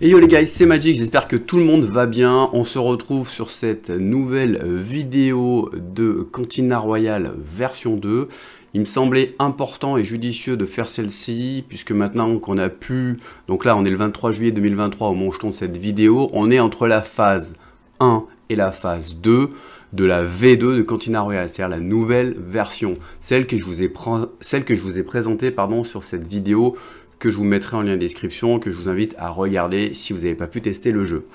Et yo les gars, c'est Magic, j'espère que tout le monde va bien. On se retrouve sur cette nouvelle vidéo de Cantina Royale version 2. Il me semblait important et judicieux de faire celle-ci, puisque maintenant qu'on a pu... Donc là, on est le 23 juillet 2023 au moment où je cette vidéo. On est entre la phase 1 et la phase 2 de la V2 de Cantina Royale, c'est-à-dire la nouvelle version, celle que je vous ai, celle ai présentée sur cette vidéo que je vous mettrai en lien de description, que je vous invite à regarder si vous n'avez pas pu tester le jeu.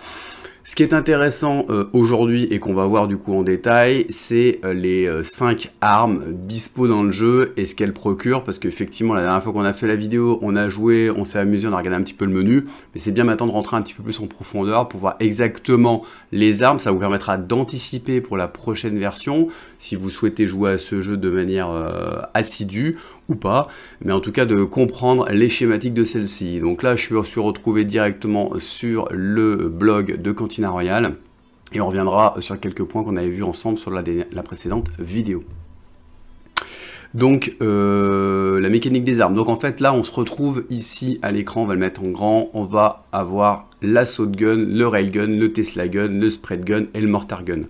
Ce qui est intéressant euh, aujourd'hui et qu'on va voir du coup en détail, c'est euh, les 5 euh, armes dispo dans le jeu et ce qu'elles procurent, parce qu'effectivement la dernière fois qu'on a fait la vidéo, on a joué, on s'est amusé, on a regardé un petit peu le menu, mais c'est bien maintenant de rentrer un petit peu plus en profondeur pour voir exactement les armes, ça vous permettra d'anticiper pour la prochaine version, si vous souhaitez jouer à ce jeu de manière assidue, ou pas, mais en tout cas de comprendre les schématiques de celle-ci. Donc là, je me suis retrouvé directement sur le blog de Cantina Royale et on reviendra sur quelques points qu'on avait vus ensemble sur la, précédente vidéo. Donc euh, la mécanique des armes. Donc en fait là on se retrouve ici à l'écran, on va le mettre en grand, on va avoir saut gun, le gun le Tesla gun, le spread gun et le mortar gun.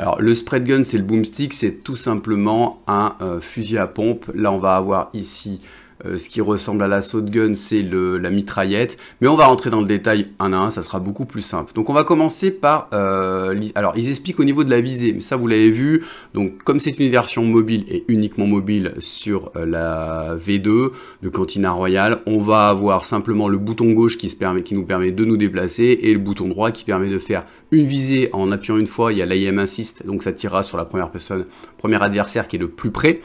Alors le spread gun, c'est le boomstick, c'est tout simplement un euh, fusil à pompe. Là, on va avoir ici euh, ce qui ressemble à la gun, c'est la mitraillette. Mais on va rentrer dans le détail un à un, ça sera beaucoup plus simple. Donc on va commencer par... Euh, alors ils expliquent au niveau de la visée, mais ça vous l'avez vu. Donc comme c'est une version mobile et uniquement mobile sur euh, la V2 de Cantina Royal, on va avoir simplement le bouton gauche qui, nous permet de nous déplacer et le bouton droit qui permet de faire une visée en appuyant une fois. Il y a l'AIM insist, donc ça tirera sur la première personne, premier adversaire qui est le plus près.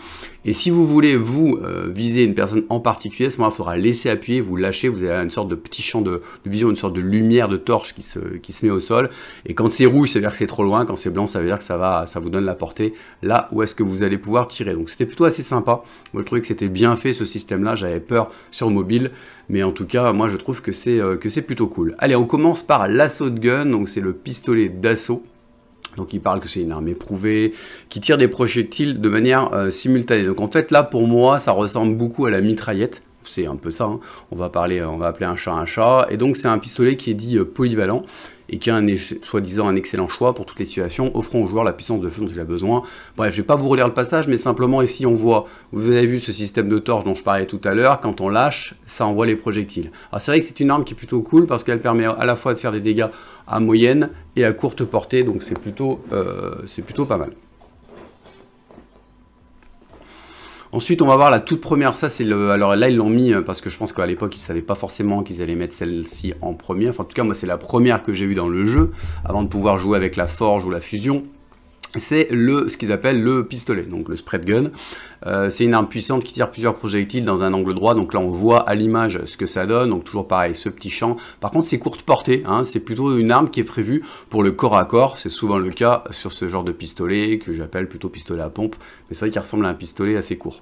Et si vous voulez, vous, euh, viser une personne en particulier, ce moment-là, il faudra laisser appuyer, vous lâcher. vous avez une sorte de petit champ de, vision, une sorte de lumière de torche qui se, qui se met au sol. Et quand c'est rouge, ça veut dire que c'est trop loin. Quand c'est blanc, ça veut dire que ça, va, ça vous donne la portée là où est-ce que vous allez pouvoir tirer. Donc c'était plutôt assez sympa. Moi, je trouvais que c'était bien fait ce système-là. J'avais peur sur mobile. Mais en tout cas, moi, je trouve que c'est euh, plutôt cool. Allez, on commence par l'assaut de gun. Donc c'est le pistolet d'assaut. Donc il parle que c'est une arme éprouvée, qui tire des projectiles de manière euh, simultanée. Donc en fait là pour moi ça ressemble beaucoup à la mitraillette. C'est un peu ça, hein. on va parler, euh, on va appeler un chat un chat. Et donc c'est un pistolet qui est dit euh, polyvalent et qui a soi-disant un excellent choix pour toutes les situations, offrant au joueur la puissance de feu dont il a besoin. Bref, je vais pas vous relire le passage, mais simplement ici on voit, vous avez vu ce système de torche dont je parlais tout à l'heure, quand on lâche, ça envoie les projectiles. Alors c'est vrai que c'est une arme qui est plutôt cool parce qu'elle permet à la fois de faire des dégâts à moyenne et à courte portée, donc c'est plutôt, euh, c'est plutôt pas mal. Ensuite, on va voir la toute première. Ça, c'est le. Alors là, ils l'ont mis euh, parce que je pense qu'à l'époque, ils ne savaient pas forcément qu'ils allaient mettre celle-ci en premier Enfin, en tout cas, moi, c'est la première que j'ai vue dans le jeu avant de pouvoir jouer avec la forge ou la fusion c'est le, ce qu'ils appellent le pistolet, donc le spread gun. Euh, c'est une arme puissante qui tire plusieurs projectiles dans un angle droit, donc là on voit à l'image ce que ça donne, donc toujours pareil, ce petit champ. Par contre c'est courte portée, hein. c'est plutôt une arme qui est prévue pour le corps à corps, c'est souvent le cas sur ce genre de pistolet que j'appelle plutôt pistolet à pompe, mais c'est vrai qu'il ressemble à un pistolet assez court.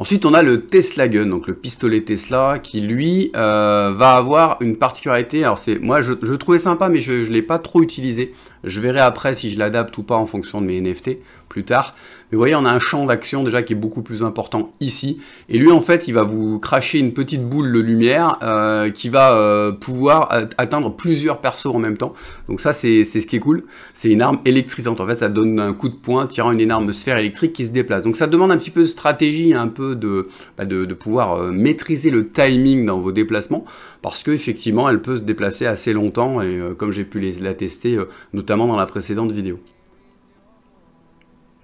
Ensuite, on a le Tesla Gun, donc le pistolet Tesla, qui lui euh, va avoir une particularité. Alors c'est, moi, je, je, le trouvais sympa, mais je ne l'ai pas trop utilisé. Je verrai après si je l'adapte ou pas en fonction de mes NFT plus tard. Mais vous voyez, on a un champ d'action déjà qui est beaucoup plus important ici. Et lui, en fait, il va vous cracher une petite boule de lumière euh, qui va euh, pouvoir atteindre plusieurs persos en même temps. Donc ça, c'est ce qui est cool. C'est une arme électrisante. En fait, ça donne un coup de poing tirant une énorme sphère électrique qui se déplace. Donc ça demande un petit peu de stratégie, un peu de, bah, de, pouvoir euh, maîtriser le timing dans vos déplacements parce qu'effectivement, elle peut se déplacer assez longtemps et comme j'ai pu les, la tester, notamment dans la précédente vidéo.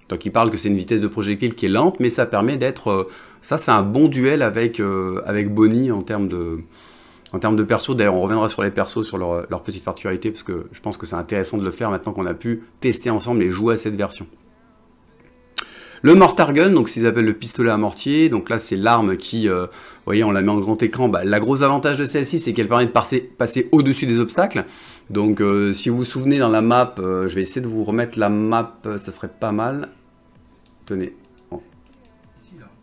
Donc il parle que c'est une vitesse de projectile qui est lente, mais ça permet d'être... Euh, ça c'est un bon duel euh, avec, Bonnie en termes de... En termes de perso, d'ailleurs, on reviendra sur les persos, sur leurs leur petite particularités, parce que je pense que c'est intéressant de le faire maintenant qu'on a pu tester ensemble et jouer à cette version. Le mortar gun, donc ce qu'ils appellent le pistolet à mortier, donc là c'est l'arme qui, euh, vous voyez, on la met en grand écran. Bah, la grosse avantage de celle-ci, c'est qu'elle permet de passer au-dessus des obstacles. Donc euh, si vous vous souvenez dans la map, euh, je vais essayer de vous remettre la map, euh, ça serait pas mal. Tenez,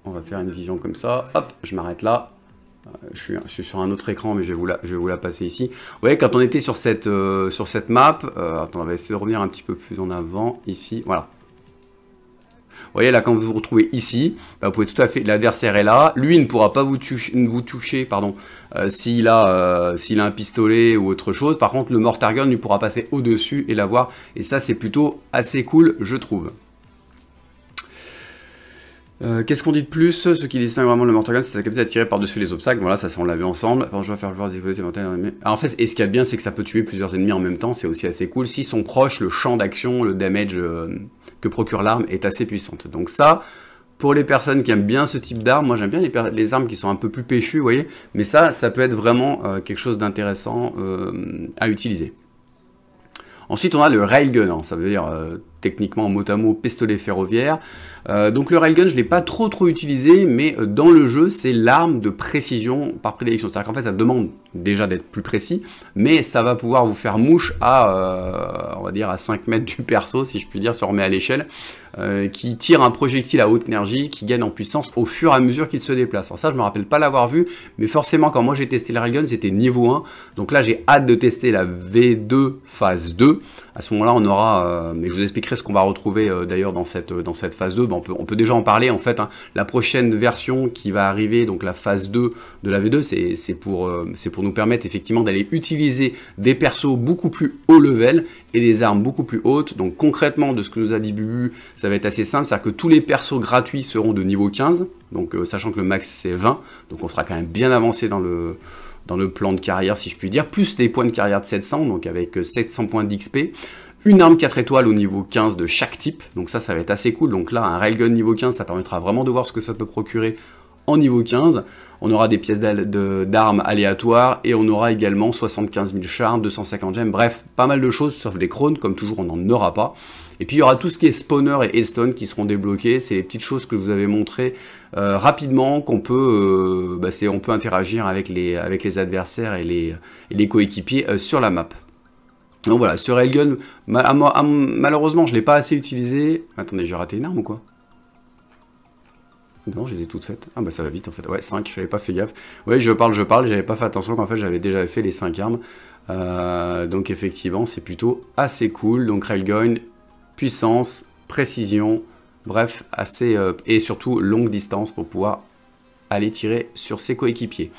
on va faire une vision comme ça. Hop, je m'arrête là. Je suis, sur un autre écran, mais je vais vous la, je passer ici. Vous voyez, quand on était sur cette, sur cette map, on va essayer de revenir un petit peu plus en avant, ici, voilà. Vous voyez, là, quand vous vous retrouvez ici, bah, vous pouvez tout à fait... L'adversaire est là. Lui, ne pourra pas vous, toucher, vous toucher pardon, euh, s'il a, euh, s'il a, un pistolet ou autre chose. Par contre, le Mortar Gun lui, pourra passer au-dessus et l'avoir. Et ça, c'est plutôt assez cool, je trouve. Euh, qu'est-ce qu'on dit de plus Ce qui distingue vraiment le Gun c'est sa capacité à tirer par-dessus les obstacles. Voilà, ça, on l'a vu ensemble. je vais faire ah, En fait, et ce qu'il y a bien, c'est que ça peut tuer plusieurs ennemis en même temps. C'est aussi assez cool. S'ils sont proches, le champ d'action, le damage, que procure l'arme est assez puissante. Donc ça, pour les personnes qui aiment bien ce type d'arme, moi j'aime bien les, les, armes qui sont un peu plus péchues, vous voyez, mais ça, ça peut être vraiment euh, quelque chose d'intéressant euh, à utiliser. Ensuite, on a le railgun, ça veut dire euh, techniquement mot à mot pistolet ferroviaire. Euh, donc le railgun, je ne l'ai pas trop trop utilisé, mais euh, dans le jeu, c'est l'arme de précision par prédilection. C'est-à-dire qu'en fait, ça demande déjà d'être plus précis, mais ça va pouvoir vous faire mouche à, euh, on va dire, à 5 mètres du perso, si je puis dire, se remet à l'échelle, qui tire un projectile à haute énergie, qui gagne en puissance au fur et à mesure qu'il se déplace. Alors ça, je ne me rappelle pas l'avoir vu, mais forcément, quand moi j'ai testé le railgun, c'était niveau 1. Donc là, j'ai hâte de tester la V2 phase 2, à ce moment-là, on aura, euh, mais je vous expliquerai ce qu'on va retrouver euh, d'ailleurs dans cette, euh, dans cette phase 2, on, peut, déjà en parler en fait, hein. la prochaine version qui va arriver, donc la phase 2 de la V2, c'est pour, c'est pour nous permettre effectivement d'aller utiliser des persos beaucoup plus haut level et des armes beaucoup plus hautes, donc concrètement de ce que nous a dit Bubu, ça va être assez simple, c'est-à-dire que tous les persos gratuits seront de niveau 15, donc sachant que le max c'est 20, donc on sera quand même bien avancé dans le dans le plan de carrière, si je puis dire, plus des points de carrière de 700, donc avec 700 euh, points d'XP. Une arme 4 étoiles au niveau 15 de chaque type, donc ça, ça va être assez cool. Donc là, un railgun niveau 15, ça permettra vraiment de voir ce que ça peut procurer en niveau 15. On aura des pièces d'armes aléatoires et on aura également 75 000 charmes, 250 gemmes, bref, pas mal de choses, sauf les crônes, comme toujours, on n'en aura pas. Et puis il y aura tout ce qui est spawner et headstone qui seront débloqués, c'est les petites choses que je vous avais montrées euh, rapidement qu'on peut, euh, bah, on peut interagir avec les, avec les adversaires et les, les coéquipiers euh, sur la map. Donc voilà, sur Railgun malheureusement je ne l'ai pas assez utilisé. Attendez, j'ai raté une arme ou quoi non, je les ai toutes faites. Ah bah ça va vite en fait. Ouais, 5, je n'avais pas fait gaffe. Ouais, je parle, je parle, j'avais pas fait attention qu'en fait j'avais déjà fait les 5 armes. donc effectivement, c'est plutôt assez cool. Donc Railgun, puissance, précision, Bref, assez... Euh, et surtout longue distance pour pouvoir aller tirer sur ses coéquipiers.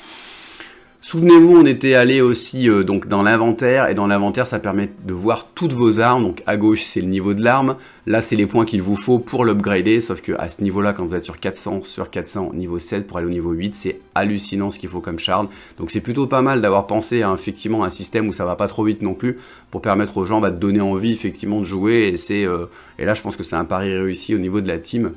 Souvenez-vous, on était allé aussi euh, donc dans l'inventaire, et dans l'inventaire, ça permet de voir toutes vos armes. Donc à gauche, c'est le niveau de l'arme. Là, c'est les points qu'il vous faut pour l'upgrader, sauf que à ce niveau-là, quand vous êtes sur 400, sur 400, niveau 7, pour aller au niveau 8, c'est hallucinant ce qu'il faut comme charme. Donc c'est plutôt pas mal d'avoir pensé à effectivement un système où ça va pas trop vite non plus, pour permettre aux gens bah, de donner envie effectivement de jouer, et, euh, et là, je pense que c'est un pari réussi au niveau de la team,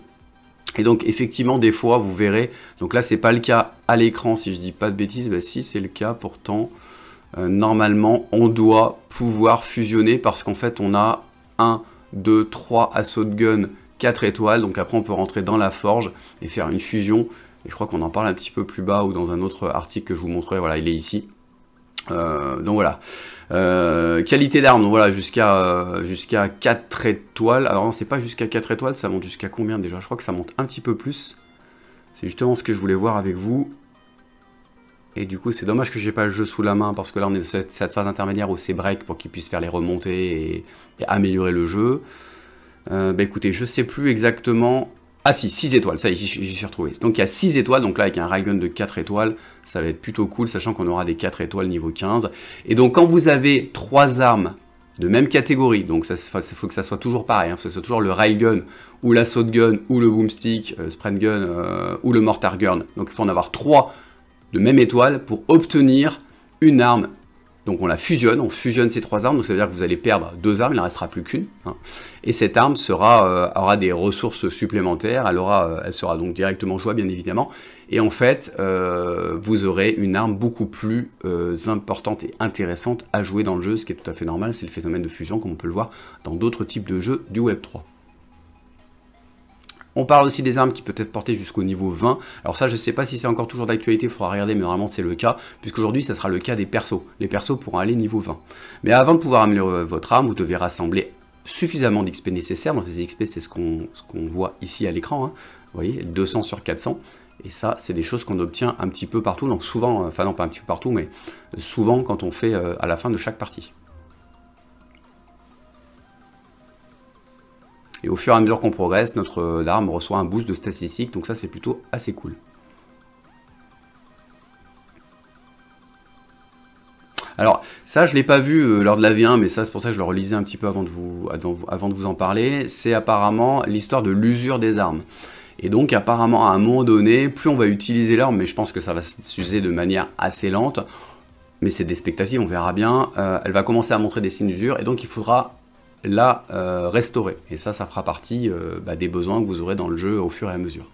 et donc effectivement des fois vous verrez, donc là c'est pas le cas à l'écran si je dis pas de bêtises, bah si c'est le cas pourtant euh, normalement on doit pouvoir fusionner parce qu'en fait on a 1, 2, 3 assauts de gun, 4 étoiles, donc après on peut rentrer dans la forge et faire une fusion, et je crois qu'on en parle un petit peu plus bas ou dans un autre article que je vous montrerai, voilà il est ici. Euh, donc voilà. Euh, qualité d'armes, voilà, jusqu'à euh, jusqu'à 4 étoiles. Alors c'est pas jusqu'à 4 étoiles, ça monte jusqu'à combien déjà Je crois que ça monte un petit peu plus. C'est justement ce que je voulais voir avec vous. Et du coup, c'est dommage que j'ai pas le jeu sous la main, parce que là, on est dans cette, phase intermédiaire où c'est break pour qu'il puisse faire les remontées et, améliorer le jeu. Euh, bah écoutez, je sais plus exactement ah si, 6 étoiles, ça y est, j'y suis retrouvé. Donc il y a 6 étoiles, donc là avec un Railgun de 4 étoiles, ça va être plutôt cool, sachant qu'on aura des 4 étoiles niveau 15. Et donc quand vous avez 3 armes de même catégorie, donc il faut que ça soit toujours pareil, il hein, faut que ce soit toujours le Railgun, ou la gun, ou le boomstick, le euh, gun, euh, ou le mortar gun. Donc il faut en avoir 3 de même étoile pour obtenir une arme donc on la fusionne, on fusionne ces trois armes, donc ça veut dire que vous allez perdre deux armes, il n'en restera plus qu'une. Hein. Et cette arme euh, aura des ressources supplémentaires, elle, aura, euh, elle sera donc directement jouable bien évidemment. Et en fait, euh, vous aurez une arme beaucoup plus importante et intéressante à jouer dans le jeu, ce qui est tout à fait normal, c'est le phénomène de fusion comme on peut le voir dans d'autres types de jeux du Web 3. On parle aussi des armes qui peuvent être portées jusqu'au niveau 20. Alors ça, je ne sais pas si c'est encore toujours d'actualité, il faudra regarder, mais normalement c'est le cas, puisqu'aujourd'hui, ça sera le cas des persos. Les persos pourront aller niveau 20. Mais avant de pouvoir améliorer votre arme, vous devez rassembler suffisamment d'XP nécessaires. Donc XP, c'est ce qu'on voit ici à l'écran. Hein. Vous voyez, 200 sur 400. Et ça, c'est des choses qu'on obtient un petit peu partout. Donc souvent, euh, enfin non pas un petit peu partout, mais souvent quand on fait euh, à la fin de chaque partie. Et au fur et à mesure qu'on progresse, notre euh, arme reçoit un boost de statistiques. donc ça c'est plutôt assez cool. Alors ça je ne l'ai pas vu euh, lors de la V1 mais ça c'est pour ça que je le relisais un petit peu avant de vous, avant de vous en parler, c'est apparemment l'histoire de l'usure des armes. Et donc apparemment à un moment donné, plus on va utiliser l'arme, mais je pense que ça va s'user de manière assez lente, mais c'est des spectatives, on verra bien, euh, elle va commencer à montrer des signes d'usure et donc il faudra la euh, restaurer. Et ça, ça fera partie euh, bah, des besoins que vous aurez dans le jeu au fur et à mesure.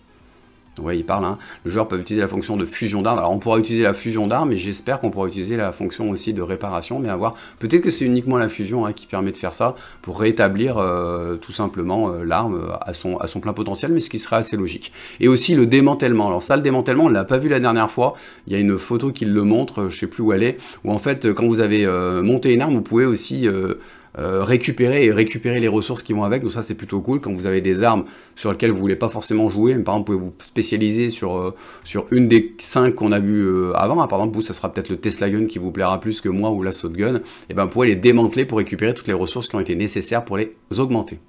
ouais, il parle. Hein. Le joueur peut utiliser la fonction de fusion d'armes. Alors, on pourra utiliser la fusion d'armes, mais j'espère qu'on pourra utiliser la fonction aussi de réparation. Mais à voir. Peut-être que c'est uniquement la fusion hein, qui permet de faire ça pour rétablir euh, tout simplement l'arme à son, à son plein potentiel, mais ce qui serait assez logique. Et aussi le démantèlement. Alors, ça, le démantèlement, on l'a pas vu la dernière fois. Il y a une photo qui le montre, je sais plus où elle est, où en fait, quand vous avez monté une arme, vous pouvez aussi euh, récupérer et récupérer les ressources qui vont avec. Donc ça c'est plutôt cool quand vous avez des armes sur lesquelles vous voulez pas forcément jouer. Mais par exemple, vous pouvez vous spécialiser sur, euh, sur une des cinq qu'on a vu euh, avant. Hein. Par exemple, vous, ça sera peut-être le Tesla Gun qui vous plaira plus que moi ou la Saut Gun. Et eh ben vous pouvez les démanteler pour récupérer toutes les ressources qui ont été nécessaires pour les augmenter.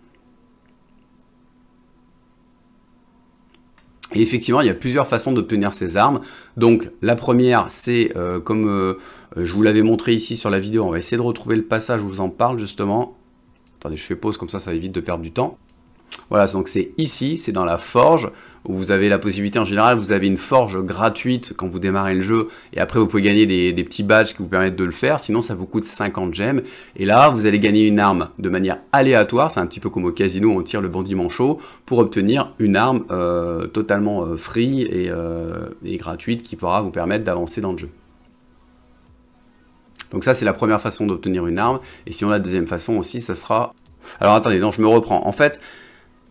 Et effectivement, il y a plusieurs façons d'obtenir ces armes. Donc la première, c'est comme euh, je vous l'avais montré ici sur la vidéo, on va essayer de retrouver le passage où je vous en parle justement. Attendez, je fais pause comme ça, ça évite de perdre du temps. Voilà, donc c'est ici, c'est dans la forge, où vous avez la possibilité, en général, vous avez une forge gratuite quand vous démarrez le jeu, et après vous pouvez gagner des, petits badges qui vous permettent de le faire, sinon ça vous coûte 50 gemmes, et là, vous allez gagner une arme de manière aléatoire, c'est un petit peu comme au casino, on tire le bandit manchot, pour obtenir une arme euh, totalement euh, free et gratuite qui pourra vous permettre d'avancer dans le jeu. Donc ça, c'est la première façon d'obtenir une arme. Et sinon, la deuxième façon aussi, ça sera... Alors attendez, non, je me reprends. En fait,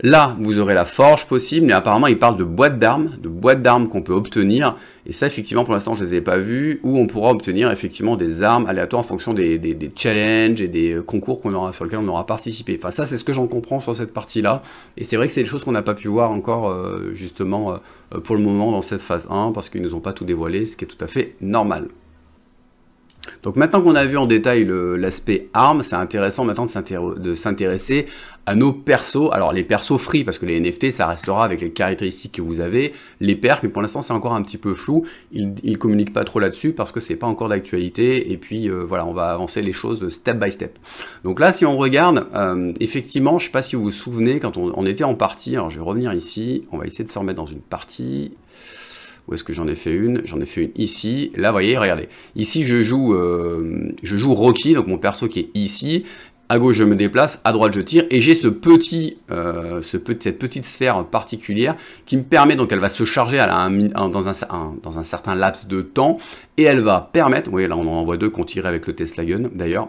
Là, vous aurez la forge possible, mais apparemment, il parle de boîtes d'armes, de boîtes d'armes qu'on peut obtenir. Et ça, effectivement, pour l'instant, je ne les ai pas vues, où on pourra obtenir effectivement des armes aléatoires en fonction des, des, challenges et des euh, concours aura, sur lesquels on aura participé. Enfin, ça, c'est ce que j'en comprends sur cette partie-là. Et c'est vrai que c'est des choses qu'on n'a pas pu voir encore, euh, justement, euh, pour le moment, dans cette phase 1, parce qu'ils ne nous ont pas tout dévoilé, ce qui est tout à fait normal. Donc maintenant qu'on a vu en détail l'aspect armes, c'est intéressant maintenant de s'intéresser à nos persos. Alors les persos free, parce que les NFT, ça restera avec les caractéristiques que vous avez, les perks, mais pour l'instant c'est encore un petit peu flou. Ils, ne communiquent pas trop là-dessus parce que c'est pas encore d'actualité. Et puis euh, voilà, on va avancer les choses step by step. Donc là, si on regarde, euh, effectivement, je ne sais pas si vous vous souvenez, quand on était en partie, alors je vais revenir ici, on va essayer de se remettre dans une partie. Où est-ce que j'en ai fait une J'en ai fait une ici. Là, vous voyez, regardez. Ici, je joue, euh, je joue Rocky, donc mon perso qui est ici. À gauche, je me déplace, à droite, je tire, et j'ai ce petit, euh, ce cette petite sphère particulière qui me permet, donc elle va se charger dans, un, certain laps de temps, et elle va permettre, vous voyez là on en voit deux qu'on tirait avec le Tesla Gun d'ailleurs,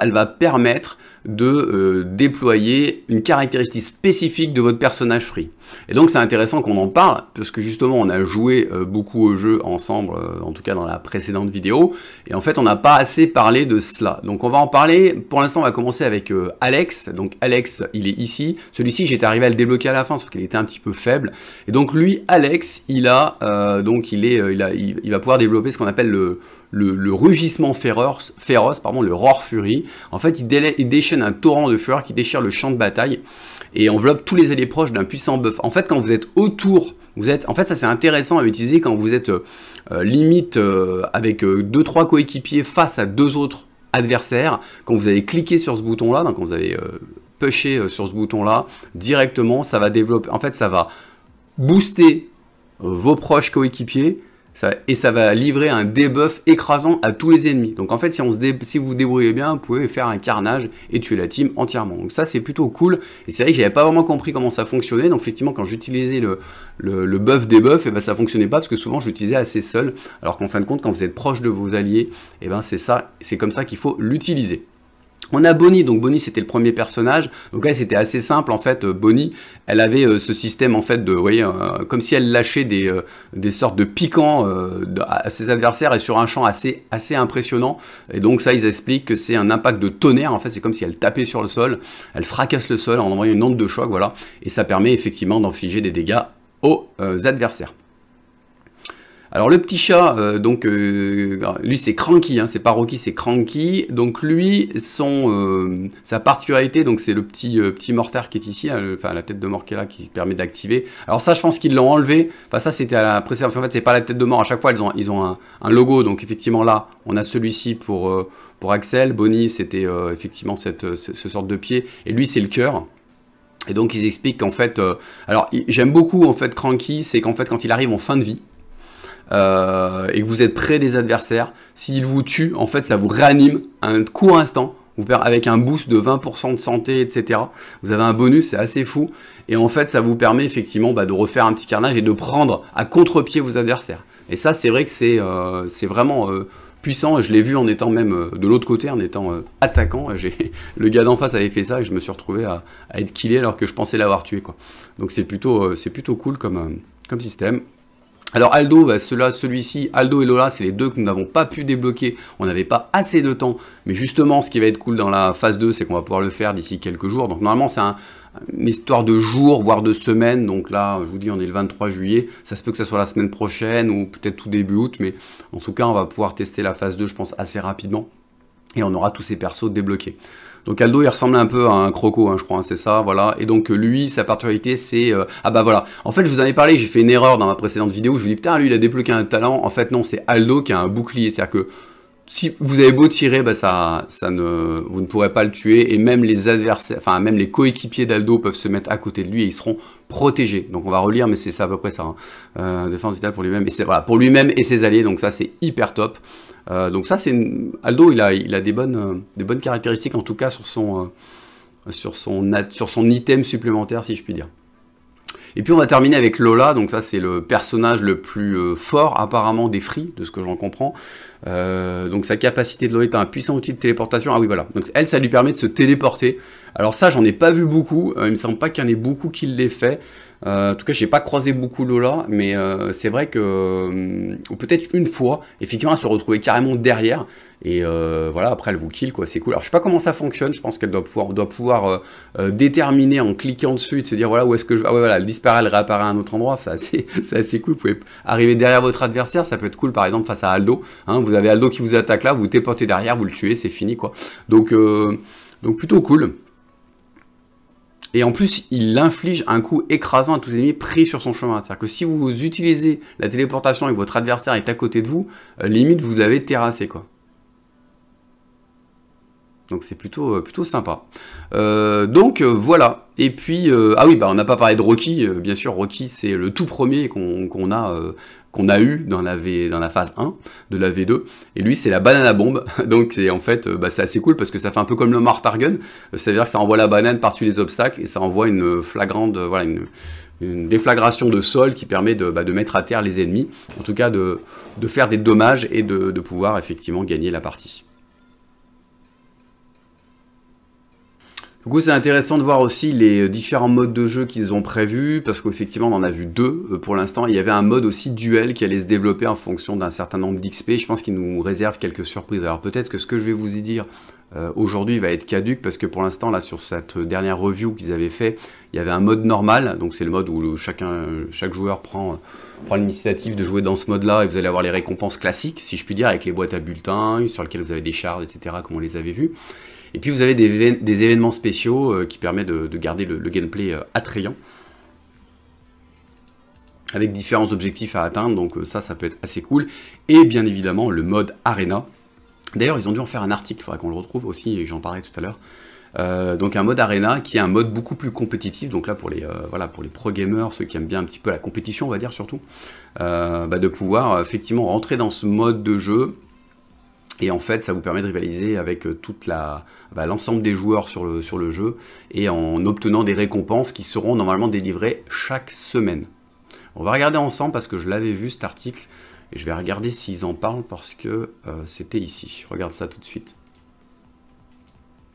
elle va permettre de euh, déployer une caractéristique spécifique de votre personnage free. Et donc c'est intéressant qu'on en parle, parce que justement on a joué euh, beaucoup au jeu ensemble, euh, en tout cas dans la précédente vidéo, et en fait on n'a pas assez parlé de cela. Donc on va en parler, pour l'instant on va commencer avec Alex, donc Alex il est ici, celui-ci j'étais arrivé à le débloquer à la fin, sauf qu'il était un petit peu faible, et donc lui Alex il a, donc il, est, il va pouvoir développer ce qu'on appelle le, le, rugissement féroce, féroce pardon, le roar fury. En fait, il, déchaîne un torrent de fureur qui déchire le champ de bataille et enveloppe tous les alliés proches d'un puissant buff. En fait, quand vous êtes autour, vous êtes, en fait, ça c'est intéressant à utiliser quand vous êtes euh, limite euh, avec euh, deux, trois coéquipiers face à deux autres adversaires. Quand vous avez cliqué sur ce bouton-là, quand vous avez euh, sur ce bouton-là, directement, ça va développer, en fait, ça va booster vos proches coéquipiers et ça va livrer un debuff écrasant à tous les ennemis. Donc en fait, si, vous vous débrouillez bien, vous pouvez faire un carnage et tuer la team entièrement. Donc ça, c'est plutôt cool. Et c'est vrai que j'avais pas vraiment compris comment ça fonctionnait. Donc effectivement, quand j'utilisais le, le, buff debuff, et eh ben ça fonctionnait pas parce que souvent j'utilisais assez seul. Alors qu'en fin de compte, quand vous êtes proche de vos alliés, et eh ben c'est ça, c'est comme ça qu'il faut l'utiliser. On a Bonnie, donc Bonnie c'était le premier personnage. Donc là c'était assez simple en fait. Euh, Bonnie, elle avait euh, ce système en fait de, vous voyez, euh, comme si elle lâchait des, des sortes de piquants à ses adversaires et sur un champ assez, assez impressionnant. Et donc ça ils expliquent que c'est un impact de tonnerre. En fait c'est comme si elle tapait sur le sol, elle fracasse le sol en envoyant une onde de choc, voilà. Et ça permet effectivement d'en figer des dégâts aux adversaires. Alors le petit chat, euh, donc euh, lui c'est Cranky, hein, c'est pas Rocky, c'est Cranky. Donc lui, son, euh, sa particularité, donc c'est le petit petit qui est ici, hein, enfin la tête de mort qui est là, qui permet d'activer. Alors ça, je pense qu'ils l'ont enlevé. Enfin ça, c'était à la précédente, parce qu'en fait c'est pas la tête de mort. À chaque fois, ils ont ils ont un, logo. Donc effectivement là, on a celui-ci pour pour Axel. Bonnie, c'était effectivement cette, ce sorte de pied. Et lui, c'est le cœur. Et donc ils expliquent qu'en fait, alors j'aime beaucoup en fait Cranky, c'est qu'en fait quand il arrive en fin de vie, euh, et que vous êtes près des adversaires, s'ils vous tuent, en fait, ça vous réanime à un court instant. Vous avec un boost de 20% de santé, etc. Vous avez un bonus, c'est assez fou. Et en fait, ça vous permet effectivement bah, de refaire un petit carnage et de prendre à contre-pied vos adversaires. Et ça, c'est vrai que c'est euh, vraiment euh, puissant. Je l'ai vu en étant même de l'autre côté, en étant attaquant. Le gars d'en face avait fait ça et je me suis retrouvé à, être killé alors que je pensais l'avoir tué. Quoi. Donc c'est plutôt, plutôt cool comme système. Alors Aldo, bah, cela, celui-ci, Aldo et Lola, c'est les deux que nous n'avons pas pu débloquer. On n'avait pas assez de temps. Mais justement, ce qui va être cool dans la phase 2, c'est qu'on va pouvoir le faire d'ici quelques jours. Donc normalement, c'est une histoire de jours, voire de semaines. Donc là, je vous dis, on est le 23 juillet. Ça se peut que ce soit la semaine prochaine ou peut-être tout début août. Mais en tout cas, on va pouvoir tester la phase 2, je pense, assez rapidement. Et on aura tous ces persos débloqués. Donc Aldo, il ressemble un peu à un croco, hein, je crois, hein, c'est ça, voilà. Et donc euh, lui, sa particularité, c'est... Euh, ah bah voilà. En fait, je vous en ai parlé, j'ai fait une erreur dans ma précédente vidéo, je vous dis, putain, lui, il a débloqué un talent. En fait, non, c'est Aldo qui a un bouclier, c'est-à-dire que si vous avez beau tirer, bah ça, ça ne, vous ne pourrez pas le tuer. Et même les adversaires, enfin même les coéquipiers d'Aldo peuvent se mettre à côté de lui et ils seront protégés. Donc on va relire, mais c'est ça à peu près ça. Hein. Euh, défense vitale pour lui-même et c'est voilà pour lui-même et ses alliés. Donc ça c'est hyper top. Euh, donc ça, c'est Aldo, il a, des, bonnes, euh, des bonnes caractéristiques, en tout cas sur son, euh, sur, son, sur son item supplémentaire, si je puis dire. Et puis on va terminer avec Lola, donc ça c'est le personnage le plus fort apparemment des Free, de ce que j'en comprends. donc sa capacité de Lola est un puissant outil de téléportation. Ah oui voilà, donc elle ça lui permet de se téléporter. Alors ça j'en ai pas vu beaucoup, il me semble pas qu'il y en ait beaucoup qui l'aient fait. Euh, en tout cas, j'ai pas croisé beaucoup Lola, mais euh, c'est vrai que hum, peut-être une fois, effectivement, elle se retrouvait carrément derrière. Et euh, voilà, après elle vous kill quoi, c'est cool. Alors je sais pas comment ça fonctionne, je pense qu'elle doit pouvoir, déterminer en cliquant dessus et se dire voilà où est-ce que je. Ah ouais voilà, elle disparaît, elle réapparaît à un autre endroit, c'est assez, cool. Vous pouvez arriver derrière votre adversaire, ça peut être cool par exemple face à Aldo. Hein, vous avez Aldo qui vous attaque là, vous téportez derrière, vous le tuez, c'est fini quoi. Donc, donc plutôt cool. Et en plus, il inflige un coup écrasant à tous les ennemis pris sur son chemin. C'est-à-dire que si vous utilisez la téléportation et que votre adversaire est à côté de vous, euh, limite vous avez terrassé quoi. Donc c'est plutôt, euh, plutôt sympa. Euh, donc voilà. Et puis, ah oui, bah, on n'a pas parlé de Rocky. bien sûr, Rocky, c'est le tout premier qu'on a qu'on a eu dans la, v, dans la phase 1 de la V2. Et lui, c'est la banane à bombe. Donc, c'est en fait, euh, bah, c'est assez cool parce que ça fait un peu comme le Mortargun. Euh, c'est-à-dire que ça envoie la banane par-dessus les obstacles et ça envoie une flagrante, euh, voilà, une, déflagration de sol qui permet bah, de, mettre à terre les ennemis. En tout cas, de, de faire des dommages et de, de pouvoir effectivement gagner la partie. Du coup, c'est intéressant de voir aussi les différents modes de jeu qu'ils ont prévus, parce qu'effectivement, on en a vu deux euh, pour l'instant. Il y avait un mode aussi duel qui allait se développer en fonction d'un certain nombre d'XP. Je pense qu'il nous réserve quelques surprises. Alors peut-être que ce que je vais vous y dire euh, aujourd'hui va être caduque, parce que pour l'instant, là, sur cette dernière review qu'ils avaient fait, il y avait un mode normal, donc c'est le mode où chacun, chaque joueur prend, prend l'initiative de jouer dans ce mode-là, et vous allez avoir les récompenses classiques, si je puis dire, avec les boîtes à bulletins, sur lesquelles vous avez des shards, etc., comme on les avait vus. Et puis vous avez des, événements spéciaux euh, qui permettent de, garder le, gameplay euh, attrayant avec différents objectifs à atteindre, donc euh, ça, ça peut être assez cool. Et bien évidemment, le mode Arena. D'ailleurs, ils ont dû en faire un article, il faudra qu'on le retrouve aussi, et j'en parlais tout à l'heure. donc un mode Arena qui est un mode beaucoup plus compétitif, donc là pour les, voilà, les pro-gamers, ceux qui aiment bien un petit peu la compétition, on va dire surtout, bah, de pouvoir effectivement rentrer dans ce mode de jeu, et en fait, ça vous permet de rivaliser avec euh, toute la, bah, l'ensemble des joueurs sur le, sur le jeu et en obtenant des récompenses qui seront normalement délivrées chaque semaine. On va regarder ensemble parce que je l'avais vu cet article et je vais regarder s'ils en parlent parce que euh, c'était ici. Je regarde ça tout de suite.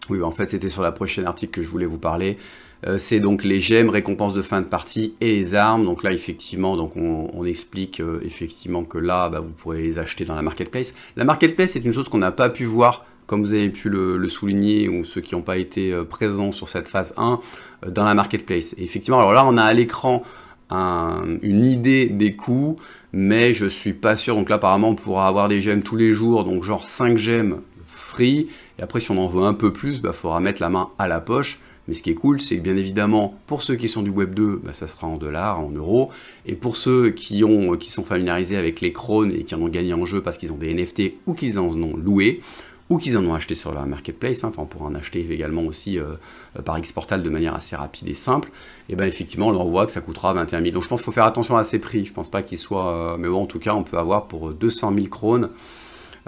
Oui, en fait, c'était sur la prochaine article que je voulais vous parler. Euh, c'est donc les gemmes, récompenses de fin de partie et les armes. Donc là, effectivement, donc on, explique euh, effectivement que là, bah, vous pourrez les acheter dans la marketplace. La marketplace, c'est une chose qu'on n'a pas pu voir, comme vous avez pu le, souligner, ou ceux qui n'ont pas été euh, présents sur cette phase 1, dans la marketplace. effectivement, alors là, on a à l'écran une idée des coûts, mais je suis pas sûr. Donc là, apparemment, on pourra avoir des gemmes tous les jours, donc genre 5 gemmes free. Et après, si on en veut un peu plus, il bah, faudra mettre la main à la poche. Mais ce qui est cool, c'est que bien évidemment, pour ceux qui sont du Web 2, bah, ça sera en dollars, en euros. Et pour ceux qui, ont, euh, qui sont familiarisés avec les crônes et qui en ont gagné en jeu parce qu'ils ont des NFT ou qu'ils en ont loué, ou qu'ils en ont acheté sur leur marketplace, hein, enfin on pourra en acheter également aussi euh, euh, par Xportal de manière assez rapide et simple, et eh bien effectivement on leur voit que ça coûtera 21 000. Donc je pense qu'il faut faire attention à ces prix, je pense pas qu'ils soient... mais bon en tout cas on peut avoir pour 200 000 crônes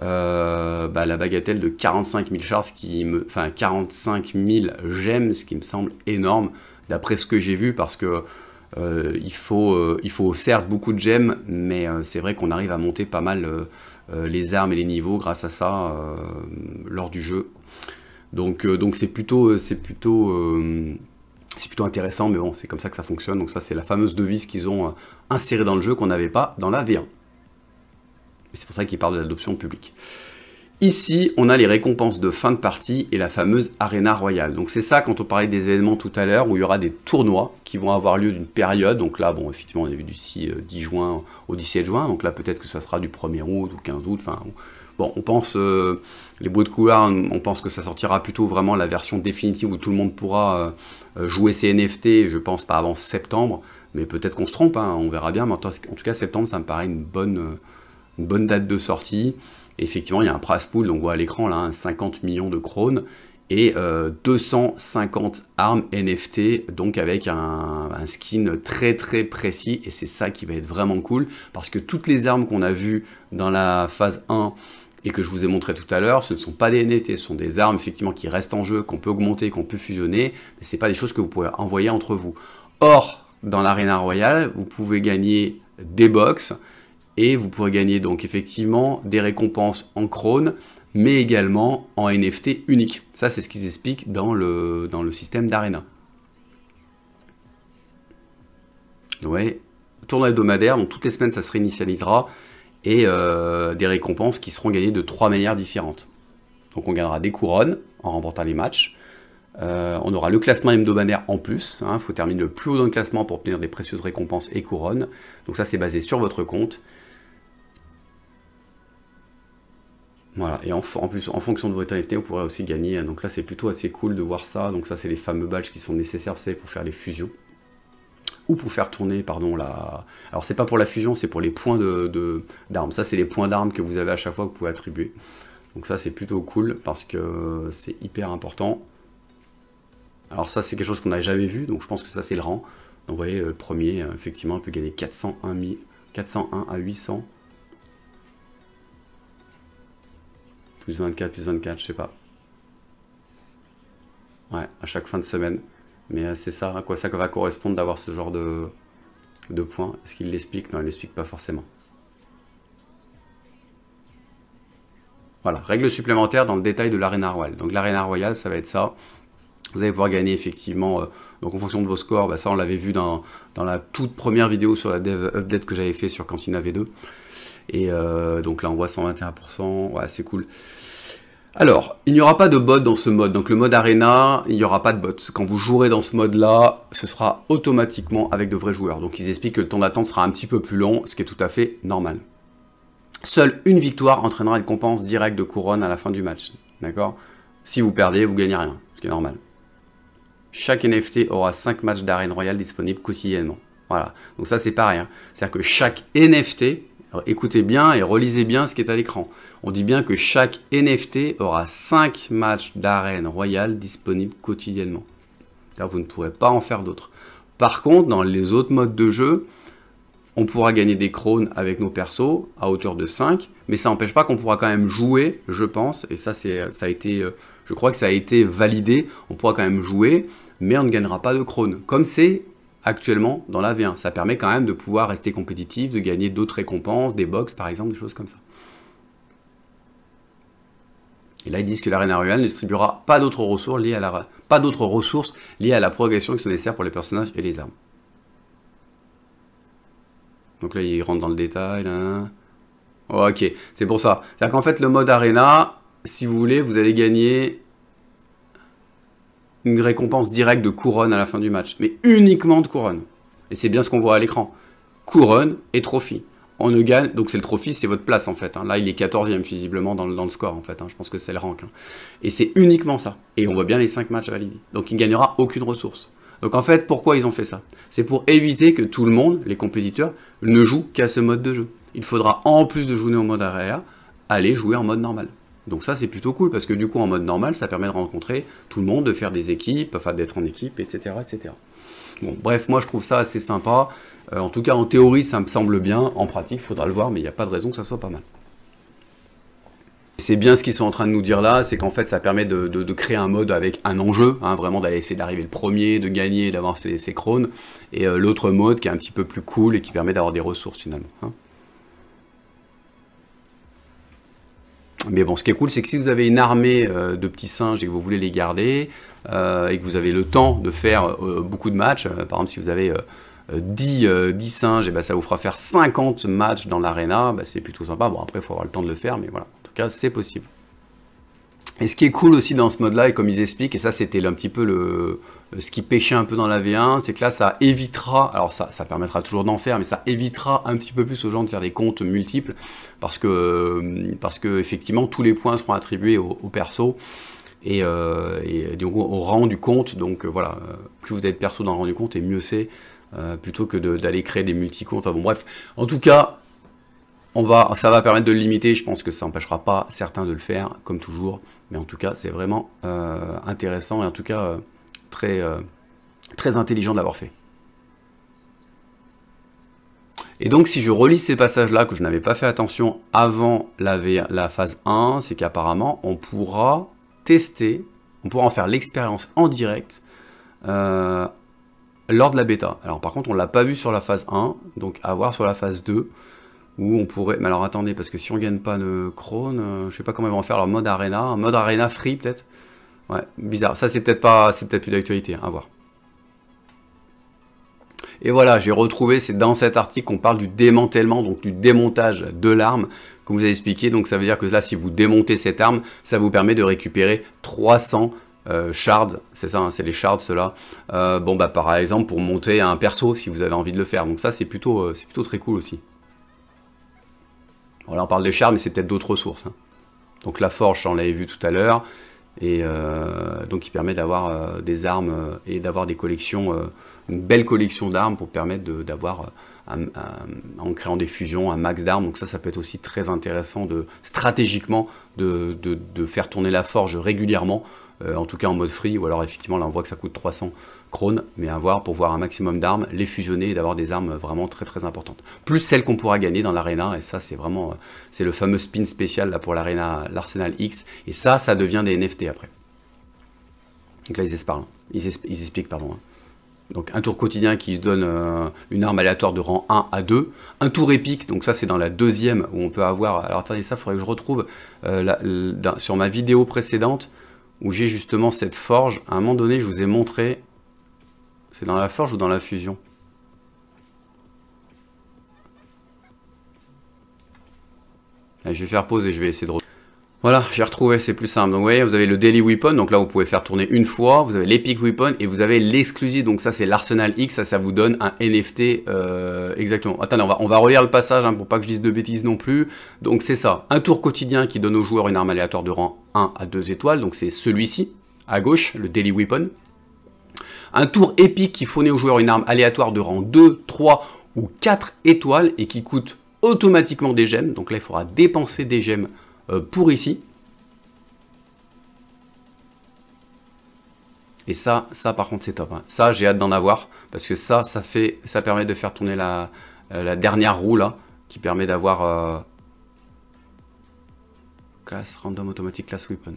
euh, bah, la bagatelle de 45 000 qui me, enfin 45 000 gemmes, ce qui me semble énorme d'après ce que j'ai vu, parce que euh, il, faut, euh, il faut certes beaucoup de gemmes, mais c'est vrai qu'on arrive à monter pas mal les armes et les niveaux grâce à ça lors du jeu. Donc donc c'est plutôt c'est plutôt c'est plutôt intéressant, mais bon, c'est comme ça que ça fonctionne. Donc ça, c'est la fameuse devise qu'ils ont insérée dans le jeu qu'on n'avait pas dans la V1. Et c'est pour ça qu'il parle de l'adoption publique. Ici, on a les récompenses de fin de partie et la fameuse Arena Royale. Donc c'est ça quand on parlait des événements tout à l'heure où il y aura des tournois qui vont avoir lieu d'une période. Donc là, bon, effectivement, on a vu du 6, 10 juin au 17 juin. Donc là, peut-être que ça sera du 1er août ou 15 août. Enfin, bon, on pense, euh, les bouts de couloir, on pense que ça sortira plutôt vraiment la version définitive où tout le monde pourra euh, jouer ses NFT, je pense, pas avant septembre. Mais peut-être qu'on se trompe, hein, on verra bien. Mais en tout cas, septembre, ça me paraît une bonne euh, une bonne date de sortie. effectivement, il y a un price pool, donc on voit à l'écran là, 50 millions de crônes et 250 euh, armes NFT, donc avec un, skin très très précis, et c'est ça qui va être vraiment cool, parce que toutes les armes qu'on a vues dans la phase 1 et que je vous ai montré tout à l'heure, ce ne sont pas des NFT, ce sont des armes effectivement qui restent en jeu, qu'on peut augmenter, qu'on peut fusionner, mais ce pas des choses que vous pouvez envoyer entre vous. Or, dans l'Arena Royale, vous pouvez gagner des boxes et vous pourrez gagner donc effectivement des récompenses en crône, mais également en NFT unique. Ça c'est ce qu'ils expliquent dans le, système d'Arena. Ouais, tournoi hebdomadaire, donc toutes les semaines ça se réinitialisera et euh, des récompenses qui seront gagnées de trois manières différentes. Donc on gagnera des couronnes en remportant les matchs, euh, on aura le classement hebdomadaire en plus. Il hein. faut terminer le plus haut dans le classement pour obtenir des précieuses récompenses et couronnes. Donc ça, c'est basé sur votre compte. Voilà, et en, plus, en fonction de votre NFT, vous pourrez aussi gagner. Donc là, c'est plutôt assez cool de voir ça. Donc ça, c'est les fameux badges qui sont nécessaires, vous pour faire les fusions. Ou pour faire tourner, pardon, la... Alors c'est pas pour la fusion, c'est pour les points d'armes. ça, c'est les points d'armes que vous avez à chaque fois que vous pouvez attribuer. Donc ça, c'est plutôt cool parce que c'est hyper important. Alors ça, c'est quelque chose qu'on n'a jamais vu, donc je pense que ça, c'est le rang. Donc vous voyez, le premier, euh, effectivement, on peut gagner 401 à 800. Plus 24, plus 24, je sais pas. Ouais, à chaque fin de semaine. Mais euh, c'est ça, à quoi ça va correspondre d'avoir ce genre de, points Est-ce qu'il l'explique Non, il l'explique pas forcément. Voilà, règle supplémentaire dans le détail de l'arena royale. Donc l'arena royale, ça va être ça. Vous allez pouvoir gagner effectivement, euh, donc en fonction de vos scores, bah, ça on l'avait vu dans, dans, la toute première vidéo sur la dev update que j'avais fait sur Cantina V2. Et euh, donc là, on voit 121%, ouais, c'est cool. Alors, il n'y aura pas de bot dans ce mode. Donc le mode Arena, il n'y aura pas de bot. Quand vous jouerez dans ce mode-là, ce sera automatiquement avec de vrais joueurs. Donc ils expliquent que le temps d'attente sera un petit peu plus long, ce qui est tout à fait normal. Seule une victoire entraînera une compense directe de couronne à la fin du match. D'accord Si vous perdez, vous gagnez rien, ce qui est normal. Chaque NFT aura 5 matchs d'arène royale disponibles quotidiennement. Voilà. Donc ça, c'est pareil. C'est-à-dire que chaque NFT alors, écoutez bien et relisez bien ce qui est à l'écran. On dit bien que chaque NFT aura 5 matchs d'arène royale disponibles quotidiennement. vous ne pourrez pas en faire d'autres. Par contre, dans les autres modes de jeu, on pourra gagner des crônes avec nos persos à hauteur de 5, mais ça n'empêche pas qu'on pourra quand même jouer, je pense, et ça, ça a été, euh, je crois que ça a été validé, on pourra quand même jouer, mais on ne gagnera pas de crônes. Comme c'est actuellement dans la V1. Ça permet quand même de pouvoir rester compétitif, de gagner d'autres récompenses, des box par exemple, des choses comme ça. Et là, ils disent que l'Arena Royale ne distribuera pas d'autres ressources, liées à la... ressources liées à la progression qui sont nécessaires pour les personnages et les armes. Donc là, ils rentrent dans le détail. ok, c'est pour ça. C'est-à-dire qu'en fait, le mode Arena, si vous voulez, vous allez gagner une récompense directe de couronne à la fin du match, mais uniquement de couronne. Et c'est bien ce qu'on voit à l'écran. Couronne et trophy. On ne gagne, donc c'est le trophy, c'est votre place en fait. Hein. Là, il est 14e visiblement dans le, dans le score en fait. Hein. Je pense que c'est le rank. Hein. Et c'est uniquement ça. Et on voit bien les 5 matchs validés. Donc il ne gagnera aucune ressource. Donc en fait, pourquoi ils ont fait ça C'est pour éviter que tout le monde, les compétiteurs, ne joue qu'à ce mode de jeu. Il faudra en plus de jouer en mode arrière aller jouer en mode normal. Donc ça c'est plutôt cool parce que du coup en mode normal ça permet de rencontrer tout le monde, de faire des équipes, enfin d'être en équipe, etc. etc. Bon bref moi je trouve ça assez sympa. Euh, en tout cas en théorie ça me semble bien, en pratique faudra le voir mais il n'y a pas de raison que ça soit pas mal. C'est bien ce qu'ils sont en train de nous dire là, c'est qu'en fait ça permet de, créer un mode avec un enjeu, hein, vraiment d'aller essayer d'arriver le premier, de gagner, d'avoir ses, ses, crônes, et euh, l'autre mode qui est un petit peu plus cool et qui permet d'avoir des ressources finalement. Hein. Mais bon, ce qui est cool, c'est que si vous avez une armée euh, de petits singes et que vous voulez les garder, euh, et que vous avez le temps de faire euh, beaucoup de matchs, par exemple si vous avez 10, singes, et ben, ça vous fera faire 50 matchs dans l'arena, ben, c'est plutôt sympa. Bon, après, il faut avoir le temps de le faire, mais voilà, en tout cas, c'est possible. Et ce qui est cool aussi dans ce mode-là, et comme ils expliquent, et ça c'était un petit peu le, ce qui pêchait un peu dans la V1, c'est que là ça évitera, alors ça, ça permettra toujours d'en faire, mais ça évitera un petit peu plus aux gens de faire des comptes multiples, parce que, parce que effectivement tous les points seront attribués au, perso, et, euh, donc au rendu compte, donc euh, voilà, euh, plus vous êtes perso dans le rendu compte, et mieux c'est, euh, plutôt que d'aller créer des multicomptes, enfin bon bref, en tout cas, on va, ça va permettre de le limiter, je pense que ça n'empêchera pas certains de le faire, comme toujours, mais en tout cas, c'est vraiment euh, intéressant et en tout cas euh, euh, très, intelligent de l'avoir fait. Et donc, si je relis ces passages-là que je n'avais pas fait attention avant la, la phase 1, c'est qu'apparemment, on pourra tester, on pourra en faire l'expérience en direct lors de la bêta. Alors par contre, on ne l'a pas vu sur la phase 1, donc à voir sur la phase 2. Ou on pourrait... Mais alors attendez, parce que si on gagne pas de crone, euh, je je sais pas comment ils vont faire leur mode arena. Mode arena free peut-être Ouais, bizarre. Ça c'est peut-être pas... C'est peut-être plus d'actualité, hein, à voir. Et voilà, j'ai retrouvé, c'est dans cet article qu'on parle du démantèlement, donc du démontage de l'arme, comme vous avez expliqué. Donc ça veut dire que là, si vous démontez cette arme, ça vous permet de récupérer 300 euh, shards, c'est ça, hein, c'est les shards ceux-là. Euh, bon bah par exemple pour monter un perso si vous avez envie de le faire. Donc ça c'est plutôt, c'est plutôt très cool aussi on parle des chars, mais c'est peut-être d'autres ressources. Hein. Donc la forge, on l'avait vu tout à l'heure, et euh, donc qui permet d'avoir euh, des armes euh, et d'avoir des collections, une belle collection d'armes pour permettre d'avoir, en créant des fusions, un max d'armes. Donc ça, ça peut être aussi très intéressant de stratégiquement de faire tourner la forge régulièrement euh, en tout cas en mode free, ou alors effectivement là on voit que ça coûte 300 crônes, mais à voir pour voir un maximum d'armes, les fusionner et d'avoir des armes vraiment très très importantes. Plus celles qu'on pourra gagner dans l'arena, et ça c'est vraiment, euh, c'est le fameux spin spécial là pour l'arena, l'arsenal X, et ça, ça devient des NFT après. Donc là ils hein. ils, ils expliquent, pardon. Hein. Donc un tour quotidien qui donne euh, une arme aléatoire de rang 1 à 2. Un tour épique, donc ça c'est dans la deuxième où on peut avoir... Alors attendez ça, il faudrait que je retrouve sur ma vidéo précédente où j'ai justement cette forge. À un moment donné, je vous ai montré... C'est dans la forge ou dans la fusion Je vais faire pause et je vais essayer de... Voilà, j'ai retrouvé, c'est plus simple. Donc vous voyez, vous avez le Daily Weapon, donc là vous pouvez faire tourner une fois, vous avez l'Epic Weapon et vous avez l'exclusif, donc ça c'est l'Arsenal X, ça ça vous donne un NFT euh, exactement. Attendez, on va, relire le passage hein, pour pas que je dise de bêtises non plus. Donc c'est ça, un tour quotidien qui donne aux joueurs une arme aléatoire de rang 1 à 2 étoiles, donc c'est celui-ci, à gauche, le Daily Weapon. Un tour épique qui fournit aux joueurs une arme aléatoire de rang 2, 3 ou 4 étoiles et qui coûte automatiquement des gemmes, donc là il faudra dépenser des gemmes euh, pour ici. Et ça, ça par contre c'est top. Hein. Ça j'ai hâte d'en avoir parce que ça, ça fait, ça permet de faire tourner la, euh, dernière roue là, qui permet d'avoir euh, classe random automatique class weapon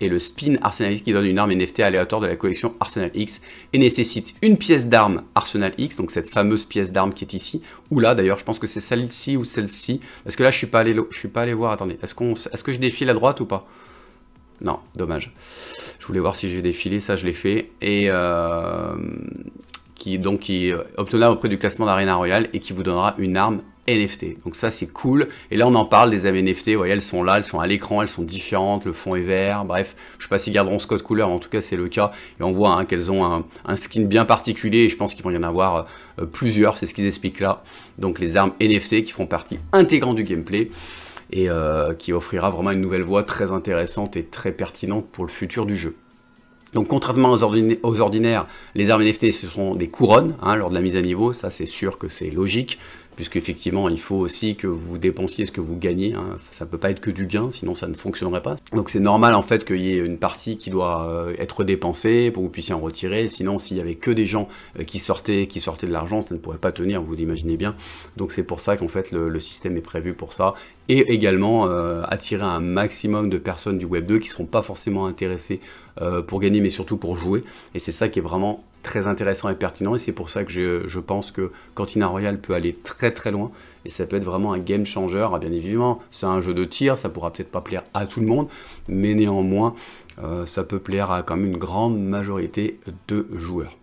et le spin Arsenal X qui donne une arme NFT aléatoire de la collection Arsenal X et nécessite une pièce d'arme Arsenal X, donc cette fameuse pièce d'arme qui est ici, ou là d'ailleurs, je pense que c'est celle-ci ou celle-ci, parce que là je suis pas allé, je suis pas allé voir, attendez, est-ce qu'on, est que je défile à droite ou pas Non, dommage. Je voulais voir si j'ai défilé, ça je l'ai fait, et euh, qui donc qui euh, obtenable auprès du classement d'Arena Royale et qui vous donnera une arme NFT. Donc ça, c'est cool. Et là, on en parle des armes NFT. voyez, elles sont là, elles sont à l'écran, elles sont différentes. Le fond est vert. Bref, je sais pas s'ils garderont ce code couleur. En tout cas, c'est le cas. Et on voit hein, qu'elles ont un, skin bien particulier. Et je pense qu'il va y en avoir euh, plusieurs. C'est ce qu'ils expliquent là. Donc les armes NFT qui font partie intégrante du gameplay et euh, qui offrira vraiment une nouvelle voie très intéressante et très pertinente pour le futur du jeu. Donc contrairement aux, ordinaires, les armes NFT ce sont des couronnes hein, lors de la mise à niveau, ça c'est sûr que c'est logique, puisqu'effectivement, il faut aussi que vous dépensiez ce que vous gagnez. Hein. Ça ne peut pas être que du gain, sinon ça ne fonctionnerait pas. Donc c'est normal en fait qu'il y ait une partie qui doit euh, être dépensée pour que vous puissiez en retirer. Sinon, s'il y avait que des gens euh, qui sortaient, qui sortaient de l'argent, ça ne pourrait pas tenir, vous l'imaginez bien. Donc c'est pour ça qu'en fait le, système est prévu pour ça et également euh, attirer un maximum de personnes du Web 2 qui ne seront pas forcément intéressées euh, pour gagner, mais surtout pour jouer. Et c'est ça qui est vraiment très intéressant et pertinent. Et c'est pour ça que je, pense que Cantina Royale peut aller très très loin. Et ça peut être vraiment un game changer. Ah, bien évidemment, c'est un jeu de tir, ça pourra peut-être pas plaire à tout le monde, mais néanmoins, euh, ça peut plaire à quand même une grande majorité de joueurs.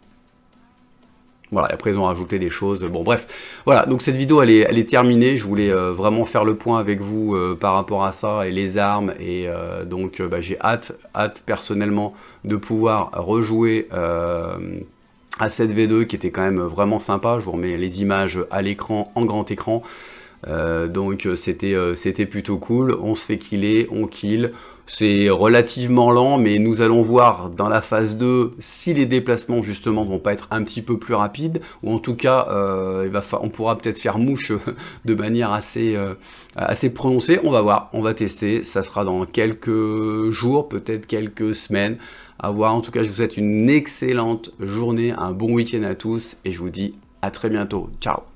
Voilà, après ils ont rajouté des choses. Bon, bref, voilà. Donc cette vidéo, elle est, terminée. Je voulais euh, vraiment faire le point avec vous euh, par rapport à ça et les armes. Et euh, donc, bah, j'ai hâte, hâte personnellement de pouvoir rejouer à cette V2 qui était quand même vraiment sympa. Je vous remets les images à l'écran, en grand écran. donc c'était plutôt cool. On se fait killer, on kill. C'est relativement lent, mais nous allons voir dans la phase 2 si les déplacements justement vont pas être un petit peu plus rapides, ou en tout cas, euh, on pourra peut-être faire mouche euh, de manière assez, euh, assez prononcée. On va voir, on va tester. Ça sera dans quelques jours, peut-être quelques semaines. À voir. En tout cas, je vous souhaite une excellente journée, un bon week-end à tous, et je vous dis à très bientôt. Ciao